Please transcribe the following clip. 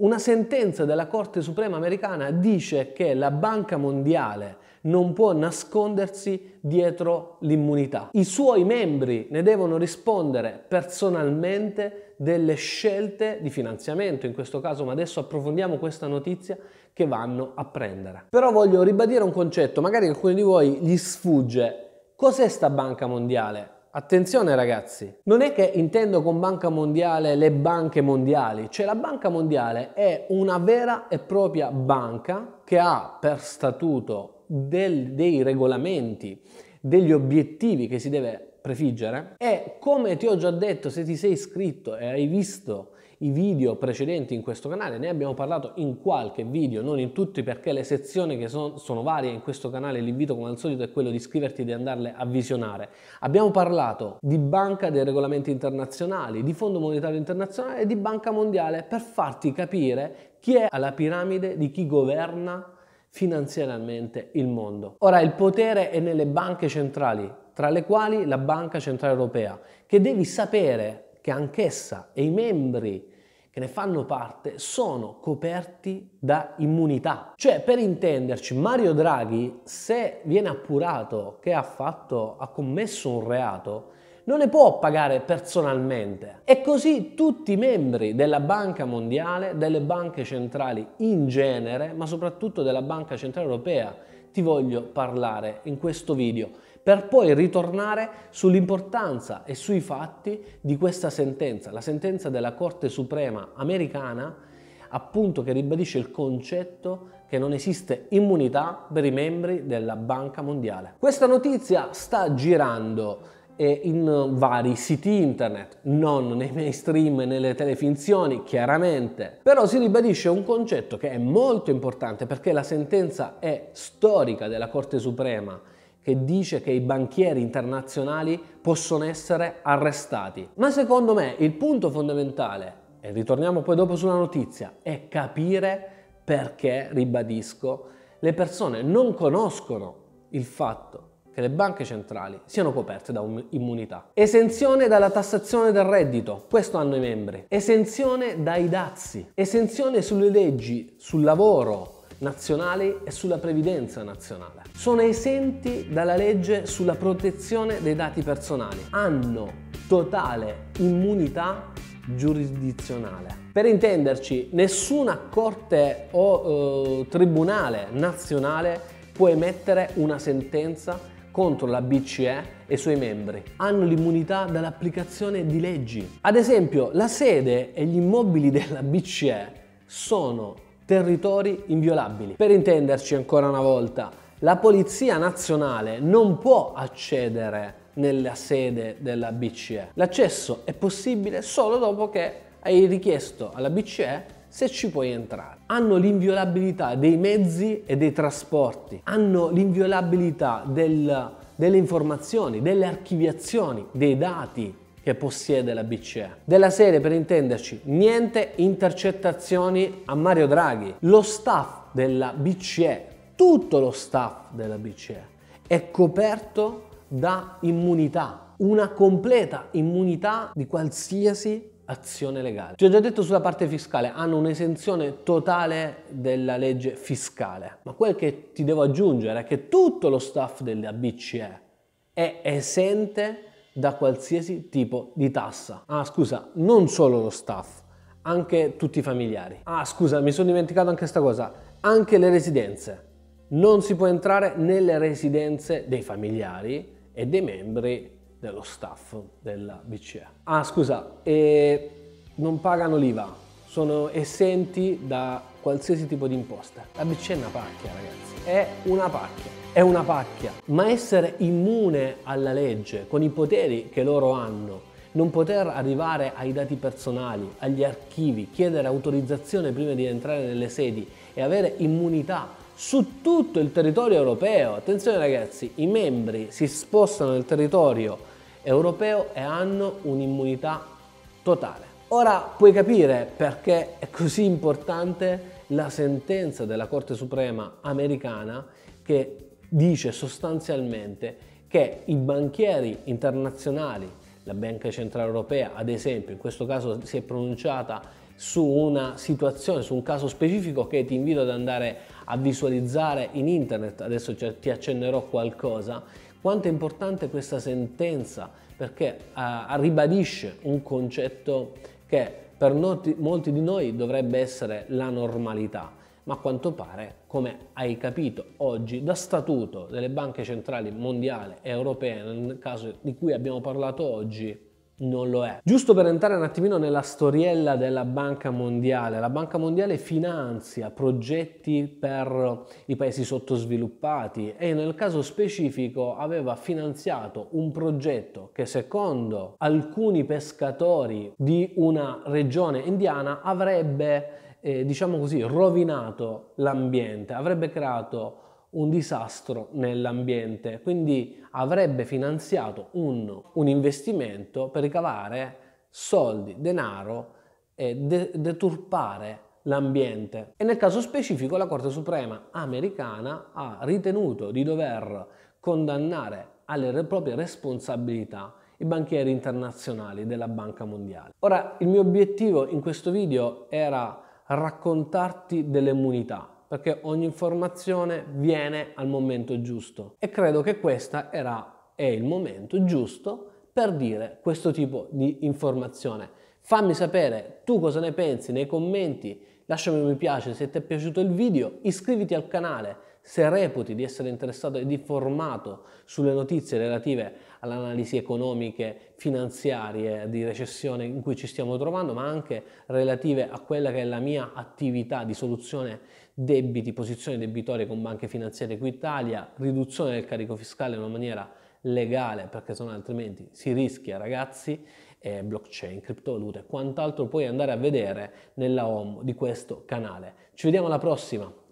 Una sentenza della Corte Suprema americana dice che la Banca Mondiale non può nascondersi dietro l'immunità. I suoi membri ne devono rispondere personalmente delle scelte di finanziamento, in questo caso, ma adesso approfondiamo questa notizia che vanno a prendere. Però voglio ribadire un concetto, magari alcuni di voi gli sfugge. Cos'è sta Banca Mondiale? Attenzione ragazzi, non è che intendo con banca mondiale le banche mondiali, cioè la banca mondiale è una vera e propria banca che ha per statuto del, dei regolamenti, degli obiettivi che si deve prefiggere e come ti ho già detto se ti sei iscritto e hai visto i video precedenti in questo canale, ne abbiamo parlato in qualche video, non in tutti perché le sezioni che sono, sono varie in questo canale, l'invito come al solito è quello di iscriverti e di andarle a visionare. Abbiamo parlato di banca dei regolamenti internazionali, di Fondo Monetario Internazionale e di Banca Mondiale per farti capire chi è alla piramide di chi governa finanziariamente il mondo. Ora il potere è nelle banche centrali, tra le quali la Banca Centrale Europea, che devi sapere che anch'essa e i membri che ne fanno parte sono coperti da immunità. Cioè, per intenderci, Mario Draghi, se viene appurato che ha, fatto, ha commesso un reato, non ne può pagare personalmente. E così tutti i membri della Banca Mondiale, delle banche centrali in genere, ma soprattutto della Banca Centrale Europea, ti voglio parlare in questo video per poi ritornare sull'importanza e sui fatti di questa sentenza, la sentenza della Corte Suprema americana, appunto che ribadisce il concetto che non esiste immunità per i membri della Banca Mondiale. Questa notizia sta girando eh, in vari siti internet, non nei mainstream e nelle telefinzioni, chiaramente. Però si ribadisce un concetto che è molto importante perché la sentenza è storica della Corte Suprema che dice che i banchieri internazionali possono essere arrestati. Ma secondo me il punto fondamentale, e ritorniamo poi dopo sulla notizia, è capire perché, ribadisco, le persone non conoscono il fatto che le banche centrali siano coperte da immunità. Esenzione dalla tassazione del reddito, questo hanno i membri. Esenzione dai dazi. Esenzione sulle leggi sul lavoro, nazionali e sulla previdenza nazionale. Sono esenti dalla legge sulla protezione dei dati personali. Hanno totale immunità giurisdizionale. Per intenderci, nessuna corte o eh, tribunale nazionale può emettere una sentenza contro la BCE e i suoi membri. Hanno l'immunità dall'applicazione di leggi. Ad esempio, la sede e gli immobili della BCE sono territori inviolabili. Per intenderci ancora una volta, la Polizia Nazionale non può accedere nella sede della BCE. L'accesso è possibile solo dopo che hai richiesto alla BCE se ci puoi entrare. Hanno l'inviolabilità dei mezzi e dei trasporti, hanno l'inviolabilità del, delle informazioni, delle archiviazioni, dei dati che possiede la BCE. Della serie, per intenderci, niente intercettazioni a Mario Draghi. Lo staff della BCE, tutto lo staff della BCE, è coperto da immunità, una completa immunità di qualsiasi azione legale. Ti ho già detto sulla parte fiscale, hanno un'esenzione totale della legge fiscale, ma quel che ti devo aggiungere è che tutto lo staff della BCE è esente da qualsiasi tipo di tassa. Ah scusa, non solo lo staff, anche tutti i familiari. Ah scusa, mi sono dimenticato anche questa cosa, anche le residenze. Non si può entrare nelle residenze dei familiari e dei membri dello staff della BCE. Ah scusa, e non pagano l'IVA, sono essenti da qualsiasi tipo di imposta. La BCE è una pacchia ragazzi, è una pacchia è una pacchia, ma essere immune alla legge con i poteri che loro hanno, non poter arrivare ai dati personali, agli archivi, chiedere autorizzazione prima di entrare nelle sedi e avere immunità su tutto il territorio europeo. Attenzione ragazzi, i membri si spostano nel territorio europeo e hanno un'immunità totale. Ora puoi capire perché è così importante la sentenza della Corte Suprema americana che dice sostanzialmente che i banchieri internazionali, la Banca Centrale Europea ad esempio, in questo caso si è pronunciata su una situazione, su un caso specifico che ti invito ad andare a visualizzare in internet, adesso ti accennerò qualcosa, quanto è importante questa sentenza perché uh, ribadisce un concetto che per molti, molti di noi dovrebbe essere la normalità, ma a quanto pare, come hai capito oggi, da statuto delle banche centrali mondiali e europee, nel caso di cui abbiamo parlato oggi, non lo è. Giusto per entrare un attimino nella storiella della Banca Mondiale, la Banca Mondiale finanzia progetti per i paesi sottosviluppati e nel caso specifico aveva finanziato un progetto che secondo alcuni pescatori di una regione indiana avrebbe eh, diciamo così, rovinato l'ambiente, avrebbe creato un disastro nell'ambiente, quindi avrebbe finanziato un, un investimento per ricavare soldi, denaro e de- deturpare l'ambiente. E nel caso specifico la Corte Suprema americana ha ritenuto di dover condannare alle proprie responsabilità i banchieri internazionali della Banca Mondiale. Ora, il mio obiettivo in questo video era raccontarti delle immunità perché ogni informazione viene al momento giusto e credo che questo era, è il momento giusto per dire questo tipo di informazione. Fammi sapere tu cosa ne pensi nei commenti, lasciami un mi piace se ti è piaciuto il video, iscriviti al canale se reputi di essere interessato ed informato sulle notizie relative all'analisi economiche, finanziarie, di recessione in cui ci stiamo trovando, ma anche relative a quella che è la mia attività di soluzione debiti, posizioni debitorie con banche finanziarie Equitalia, riduzione del carico fiscale in una maniera legale, perché se altrimenti si rischia, ragazzi, e eh, blockchain, criptovalute e quant'altro puoi andare a vedere nella home di questo canale. Ci vediamo alla prossima!